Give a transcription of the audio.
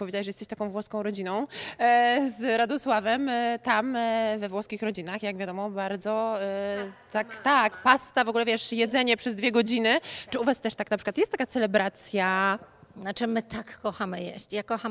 powiedziałeś, że jesteś taką włoską rodziną e, z Radosławem, e, tam e, we włoskich rodzinach, jak wiadomo, bardzo tak, tak, pasta, w ogóle wiesz, jedzenie przez dwie godziny. Czy u was też tak na przykład jest taka celebracja? Znaczy my tak kochamy jeść. Ja kocham